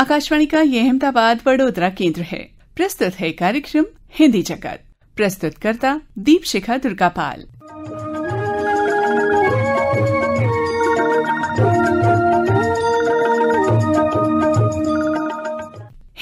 आकाशवाणी का ये अहमदाबाद वडोदरा केंद्र है प्रस्तुत है कार्यक्रम हिंदी जगत प्रस्तुतकर्ता दीप शिखा दुर्गापाल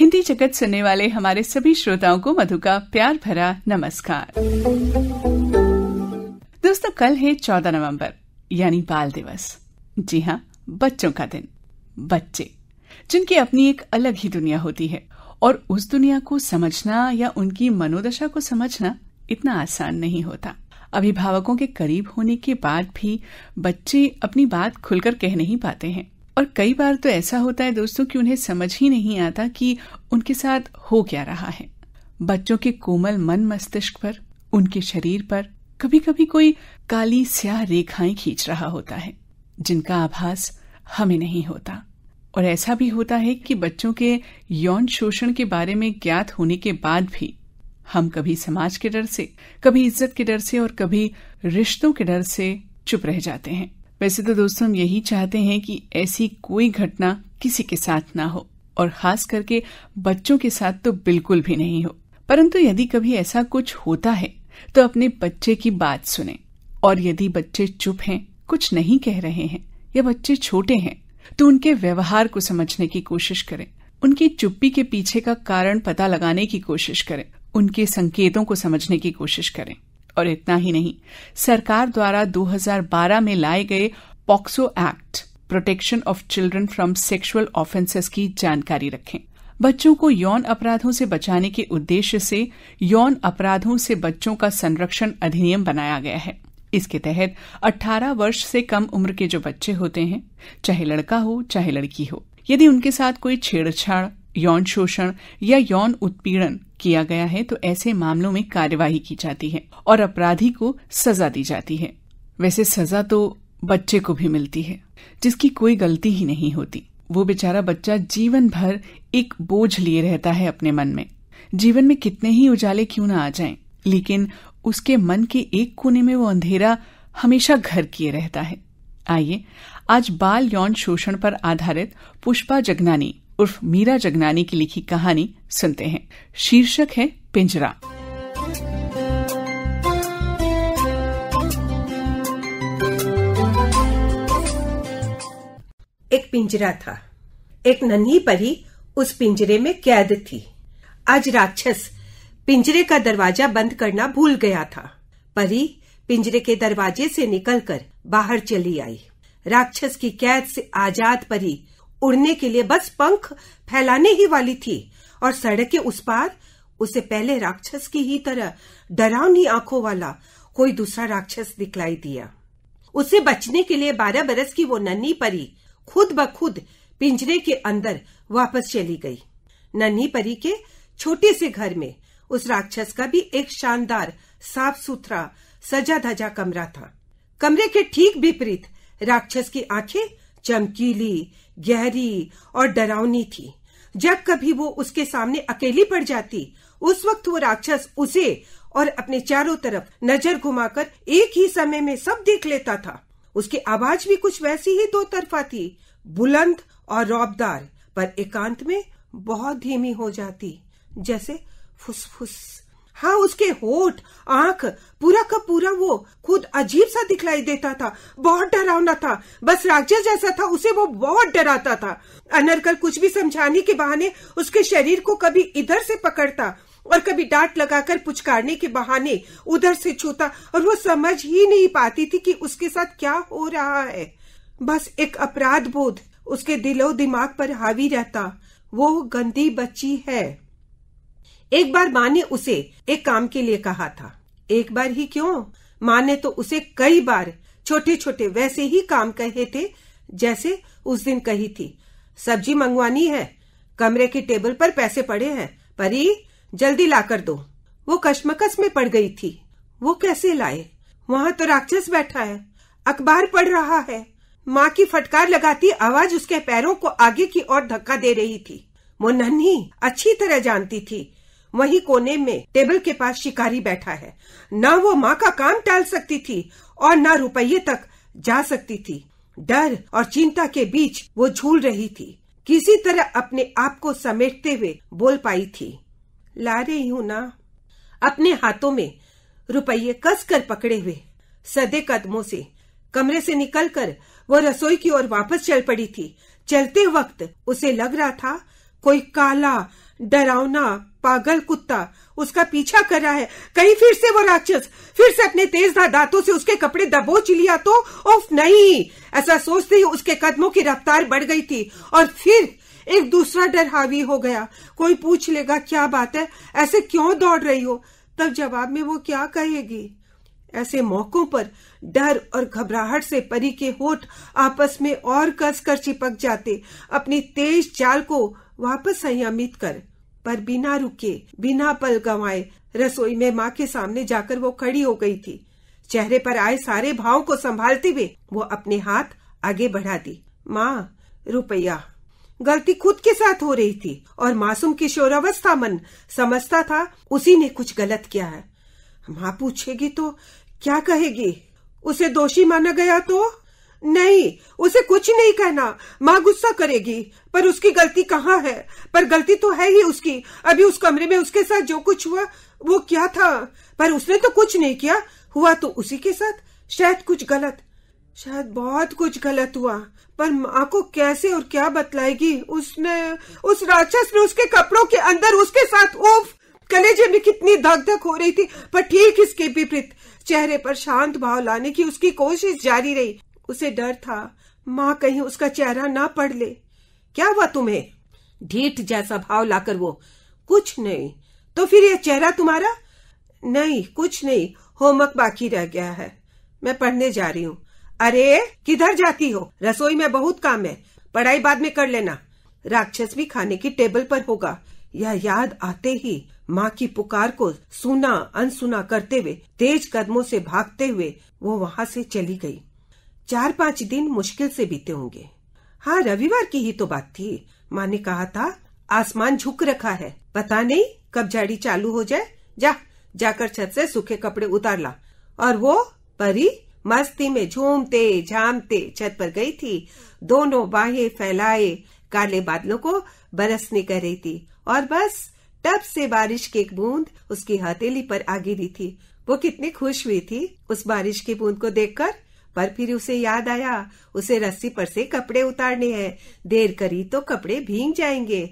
हिंदी जगत सुनने वाले हमारे सभी श्रोताओं को मधु का प्यार भरा नमस्कार दोस्तों कल है चौदह नवंबर यानी बाल दिवस जी हाँ बच्चों का दिन बच्चे जिनकी अपनी एक अलग ही दुनिया होती है और उस दुनिया को समझना या उनकी मनोदशा को समझना इतना आसान नहीं होता अभिभावकों के करीब होने के बाद भी बच्चे अपनी बात खुलकर कह नहीं पाते हैं और कई बार तो ऐसा होता है दोस्तों कि उन्हें समझ ही नहीं आता कि उनके साथ हो क्या रहा है बच्चों के कोमल मन मस्तिष्क पर उनके शरीर पर कभी कभी कोई काली स्याह रेखाएं खींच रहा होता है जिनका आभास हमें नहीं होता और ऐसा भी होता है कि बच्चों के यौन शोषण के बारे में ज्ञात होने के बाद भी हम कभी समाज के डर से कभी इज्जत के डर से और कभी रिश्तों के डर से चुप रह जाते हैं वैसे तो दोस्तों हम यही चाहते हैं कि ऐसी कोई घटना किसी के साथ ना हो और खास करके बच्चों के साथ तो बिल्कुल भी नहीं हो परंतु यदि कभी ऐसा कुछ होता है तो अपने बच्चे की बात सुने और यदि बच्चे चुप हैं कुछ नहीं कह रहे हैं या बच्चे छोटे हैं तो उनके व्यवहार को समझने की कोशिश करें उनकी चुप्पी के पीछे का कारण पता लगाने की कोशिश करें उनके संकेतों को समझने की कोशिश करें और इतना ही नहीं सरकार द्वारा 2012 में लाए गए POCSO act protection of children from sexual offences की जानकारी रखें बच्चों को यौन अपराधों से बचाने के उद्देश्य से यौन अपराधों से बच्चों का संरक्षण अधिनियम बनाया गया है इसके तहत 18 वर्ष से कम उम्र के जो बच्चे होते हैं चाहे लड़का हो चाहे लड़की हो यदि उनके साथ कोई छेड़छाड़ यौन शोषण या यौन उत्पीड़न किया गया है तो ऐसे मामलों में कार्यवाही की जाती है और अपराधी को सजा दी जाती है वैसे सजा तो बच्चे को भी मिलती है जिसकी कोई गलती ही नहीं होती वो बेचारा बच्चा जीवन भर एक बोझ लिए रहता है अपने मन में जीवन में कितने ही उजाले क्यों ना आ जाएं, लेकिन उसके मन के एक कोने में वो अंधेरा हमेशा घर किए रहता है आइए आज बाल यौन शोषण पर आधारित पुष्पा जगनानी उर्फ मीरा जगनानी की लिखी कहानी सुनते हैं शीर्षक है पिंजरा एक पिंजरा था एक नन्ही परी उस पिंजरे में कैद थी आज राक्षस पिंजरे का दरवाजा बंद करना भूल गया था परी पिंजरे के दरवाजे से निकलकर बाहर चली आई राक्षस की कैद से आजाद परी उड़ने के लिए बस पंख फैलाने ही वाली थी और सड़क के उस पार उसे पहले राक्षस की ही तरह डरावनी आंखों वाला कोई दूसरा राक्षस दिखलाई दिया उसे बचने के लिए बारह बरस की वो नन्ही परी खुद ब खुद पिंजरे के अंदर वापस चली गई नन्ही परी के छोटे से घर में उस राक्षस का भी एक शानदार साफ सुथरा सजा धजा कमरा था कमरे के ठीक विपरीत राक्षस की आंखें चमकीली गहरी और डरावनी थी जब कभी वो उसके सामने अकेली पड़ जाती उस वक्त वो राक्षस उसे और अपने चारों तरफ नजर घुमाकर एक ही समय में सब देख लेता था उसकी आवाज भी कुछ वैसी ही दो तरफा थी बुलंद और रौबदार पर एकांत में बहुत धीमी हो जाती जैसे फुसफुस हाँ उसके होठ आंख पूरा का पूरा वो खुद अजीब सा दिखलाई देता था बहुत डरावना था बस राक्षस जैसा था उसे वो बहुत डराता था अनर्कल कुछ भी समझाने के बहाने उसके शरीर को कभी इधर से पकड़ता और कभी डांट लगाकर पुचकारने के बहाने उधर से छूता और वो समझ ही नहीं पाती थी कि उसके साथ क्या हो रहा है बस एक अपराध बोध उसके दिलो दिमाग पर हावी रहता वो गंदी बच्ची है एक बार माँ ने उसे एक काम के लिए कहा था एक बार ही क्यों माँ ने तो उसे कई बार छोटे छोटे वैसे ही काम कहे थे जैसे उस दिन कही थी सब्जी मंगवानी है कमरे के टेबल पर पैसे पड़े हैं परी जल्दी लाकर दो वो कश्मकश में पड़ गई थी वो कैसे लाए वहाँ तो राक्षस बैठा है अखबार पढ़ रहा है माँ की फटकार लगाती आवाज उसके पैरों को आगे की ओर धक्का दे रही थी वो नन्ही अच्छी तरह जानती थी वहीं कोने में टेबल के पास शिकारी बैठा है न वो माँ का काम टाल सकती थी और न रुपये तक जा सकती थी डर और चिंता के बीच वो झूल रही थी किसी तरह अपने आप को समेटते हुए बोल पाई थी ला रही हूँ ना अपने हाथों में रुपये कस कर पकड़े हुए सदे कदमों से कमरे से निकलकर वो रसोई की ओर वापस चल पड़ी थी चलते वक्त उसे लग रहा था कोई काला डरावना पागल कुत्ता उसका पीछा कर रहा है कहीं फिर से वो राक्षस फिर से अपने तेज दांतों से उसके कपड़े दबोच लिया तो ओफ नहीं ऐसा सोचते ही उसके कदमों की रफ्तार बढ़ गई थी और फिर एक दूसरा डर हावी हो गया कोई पूछ लेगा क्या बात है ऐसे क्यों दौड़ रही हो तब जवाब में वो क्या कहेगी ऐसे मौकों पर डर और घबराहट से परी के होठ आपस में और कस कर चिपक जाते अपनी तेज चाल को वापस संयमित कर पर बिना रुके बिना पल गवाए रसोई में माँ के सामने जाकर वो खड़ी हो गई थी चेहरे पर आए सारे भाव को संभालते हुए वो अपने हाथ आगे बढ़ा दी माँ रुपया गलती खुद के साथ हो रही थी और मासूम किशोरावस्था मन समझता था उसी ने कुछ गलत किया है माँ पूछेगी तो क्या कहेगी उसे दोषी माना गया तो नहीं उसे कुछ नहीं कहना माँ गुस्सा करेगी पर उसकी गलती कहाँ है पर गलती तो है ही उसकी अभी उस कमरे में उसके साथ जो कुछ हुआ वो क्या था पर उसने तो कुछ नहीं किया हुआ तो उसी के साथ शायद कुछ गलत शायद बहुत कुछ गलत हुआ पर माँ को कैसे और क्या बतलाएगी उसने उस राक्षस ने उसके कपड़ों के अंदर उसके साथ उफ कलेजे में कितनी धक धक हो रही थी पर ठीक इसके विपरीत चेहरे पर शांत भाव लाने की उसकी कोशिश जारी रही उसे डर था माँ कहीं उसका चेहरा ना पढ़ ले क्या हुआ तुम्हें ढीठ जैसा भाव लाकर वो कुछ नहीं तो फिर यह चेहरा तुम्हारा नहीं कुछ नहीं होमवर्क बाकी रह गया है मैं पढ़ने जा रही हूँ अरे किधर जाती हो रसोई में बहुत काम है पढ़ाई बाद में कर लेना राक्षस भी खाने की टेबल पर होगा यह याद आते ही माँ की पुकार को सुना अनसुना करते हुए तेज कदमों से भागते हुए वो वहाँ से चली गई चार पांच दिन मुश्किल से बीते होंगे हाँ रविवार की ही तो बात थी माँ ने कहा था आसमान झुक रखा है पता नहीं कब झाड़ी चालू हो जाए जा जाकर छत से सूखे कपड़े उतार ला और वो परी मस्ती में झूमते झामते छत पर गई थी दोनों बाहें फैलाए काले बादलों को बरसने कर रही थी और बस तब से बारिश की एक बूंद उसकी हथेली पर आ गिरी थी वो कितनी खुश हुई थी उस बारिश की बूंद को देखकर पर फिर उसे याद आया उसे रस्सी पर से कपड़े उतारने हैं देर करी तो कपड़े भींग जाएंगे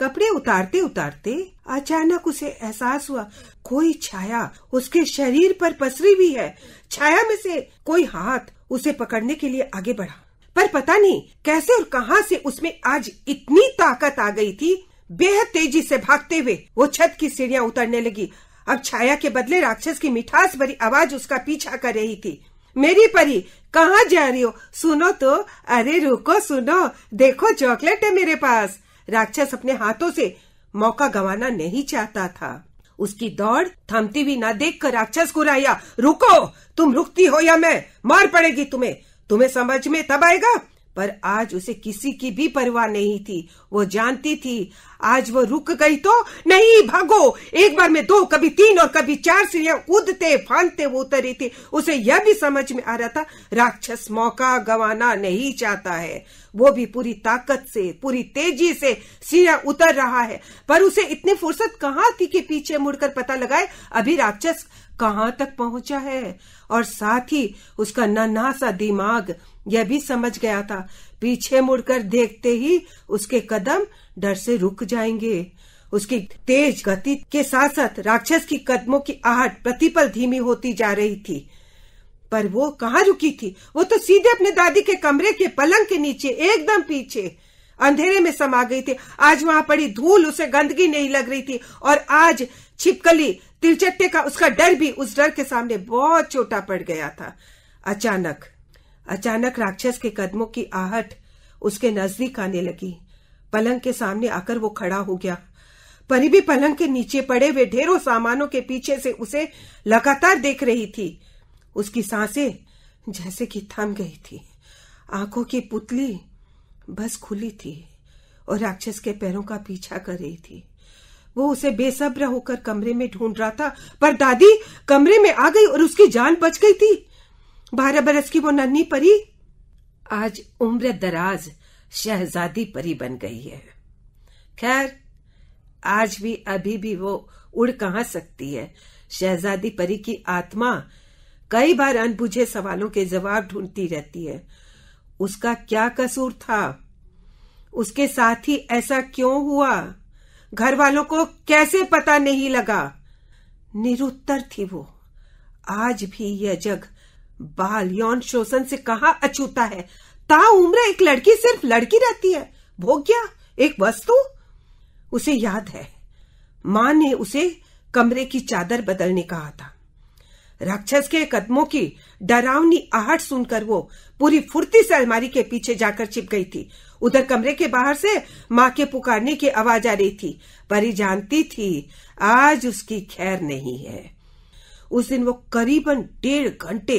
कपड़े उतारते उतारते अचानक उसे एहसास हुआ कोई छाया उसके शरीर पर पसरी हुई है छाया में से कोई हाथ उसे पकड़ने के लिए आगे बढ़ा पर पता नहीं कैसे और कहां से उसमें आज इतनी ताकत आ गई थी बेहद तेजी से भागते हुए वो छत की सीढ़ियां उतरने लगी अब छाया के बदले राक्षस की मिठास भरी आवाज उसका पीछा कर रही थी मेरी परी कहाँ जा रही हो सुनो तो अरे रुको सुनो देखो चॉकलेट है मेरे पास राक्षस अपने हाथों से मौका गंवाना नहीं चाहता था उसकी दौड़ थमती हुई ना कर राक्षस को रुको तुम रुकती हो या मैं मार पड़ेगी तुम्हें तुम्हें समझ में तब आएगा पर आज उसे किसी की भी परवाह नहीं थी वो जानती थी आज वो रुक गई तो नहीं भागो एक बार में दो कभी तीन और कभी चार सीढ़ियां उदते फांदते वो उतरी थी उसे यह भी समझ में आ रहा था राक्षस मौका गंवाना नहीं चाहता है वो भी पूरी ताकत से पूरी तेजी से सीढ़ियां उतर रहा है पर उसे इतनी फुर्सत कहाँ थी कि पीछे मुड़कर पता लगाए अभी राक्षस कहाँ तक पहुंचा है और साथ ही उसका नन्हा सा दिमाग यह भी समझ गया था पीछे मुड़कर देखते ही उसके कदम डर से रुक जाएंगे उसकी तेज गति के साथ साथ राक्षस की कदमों की आहट प्रतिपल धीमी होती जा रही थी पर वो कहाँ रुकी थी वो तो सीधे अपने दादी के कमरे के पलंग के नीचे एकदम पीछे अंधेरे में समा गई थी आज वहां पड़ी धूल उसे गंदगी नहीं लग रही थी और आज छिपकली तिलचट्टे का उसका डर भी उस डर के सामने बहुत छोटा पड़ गया था अचानक अचानक राक्षस के कदमों की आहट उसके नजदीक आने लगी पलंग के सामने आकर वो खड़ा हो गया परी भी पलंग के नीचे पड़े हुए ढेरों सामानों के पीछे से उसे लगातार देख रही थी उसकी सांसें जैसे कि थम गई थी आंखों की पुतली बस खुली थी और राक्षस के पैरों का पीछा कर रही थी वो उसे बेसब्र होकर कमरे में ढूंढ रहा था पर दादी कमरे में आ गई और उसकी जान बच गई थी बारह बरस की वो नन्ही परी आज उम्र दराज शहजादी परी बन गई है खैर आज भी अभी भी वो उड़ कहा सकती है शहजादी परी की आत्मा कई बार अनबुझे सवालों के जवाब ढूंढती रहती है उसका क्या कसूर था उसके साथ ही ऐसा क्यों हुआ घर वालों को कैसे पता नहीं लगा निरुत्तर थी वो आज भी यह जग बाल यौन शोषण से कहा अछूता है ता उम्र एक लड़की सिर्फ लड़की रहती है भोग्या एक वस्तु उसे याद है मां ने उसे कमरे की चादर बदलने कहा था राक्षस के कदमों की डरावनी आहट सुनकर वो पूरी फुर्ती से अलमारी के पीछे जाकर छिप गई थी उधर कमरे के बाहर से माँ के पुकारने की आवाज आ रही थी परी जानती थी आज उसकी खैर नहीं है उस दिन वो करीबन डेढ़ घंटे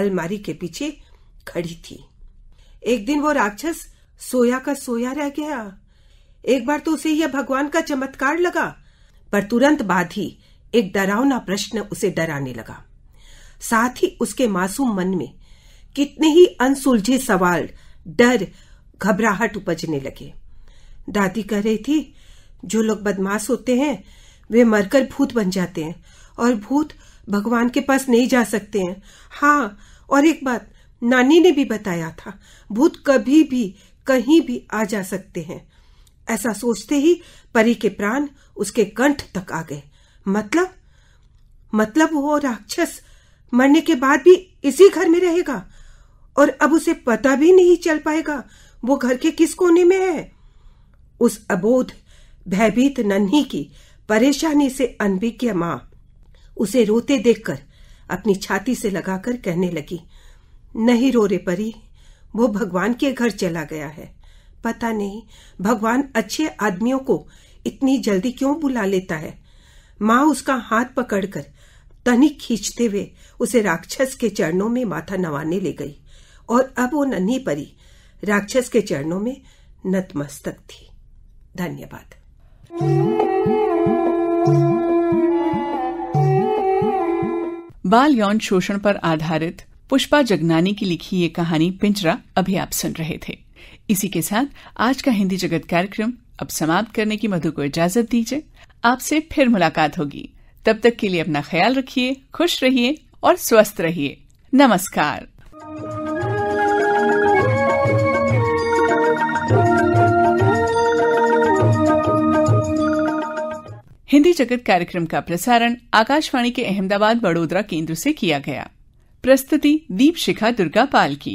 अलमारी के पीछे खड़ी थी एक दिन वो राक्षस सोया का सोया रह गया एक बार तो उसे यह भगवान का चमत्कार लगा पर तुरंत बाद ही एक डरावना प्रश्न उसे डराने लगा साथ ही उसके मासूम मन में कितने ही अनसुलझे सवाल डर घबराहट उपजने लगे दादी कह रही थी जो लोग बदमाश होते हैं वे मरकर भूत बन जाते हैं और भूत भगवान के पास नहीं जा सकते हैं हाँ और एक बात नानी ने भी बताया था भूत कभी भी कहीं भी आ जा सकते हैं ऐसा सोचते ही परी के प्राण उसके कंठ तक आ गए मतलब मतलब वो राक्षस मरने के बाद भी इसी घर में रहेगा और अब उसे पता भी नहीं चल पाएगा वो घर के किस कोने में है उस अबोध भयभीत नन्ही की परेशानी से अनभिज्ञ माँ उसे रोते देखकर अपनी छाती से लगाकर कहने लगी नहीं रो रे परी वो भगवान के घर चला गया है पता नहीं भगवान अच्छे आदमियों को इतनी जल्दी क्यों बुला लेता है माँ उसका हाथ पकड़कर तनिक खींचते हुए उसे राक्षस के चरणों में माथा नवाने ले गई और अब वो नन्ही परी राक्षस के चरणों में नतमस्तक थी धन्यवाद बाल यौन शोषण पर आधारित पुष्पा जगनानी की लिखी ये कहानी पिंजरा अभी आप सुन रहे थे इसी के साथ आज का हिंदी जगत कार्यक्रम अब समाप्त करने की मधु को इजाजत दीजिए आपसे फिर मुलाकात होगी तब तक के लिए अपना ख्याल रखिए खुश रहिए और स्वस्थ रहिए नमस्कार हिंदी जगत कार्यक्रम का प्रसारण आकाशवाणी के अहमदाबाद बड़ोदरा केंद्र से किया गया प्रस्तुति दीप शिखा दुर्गा पाल की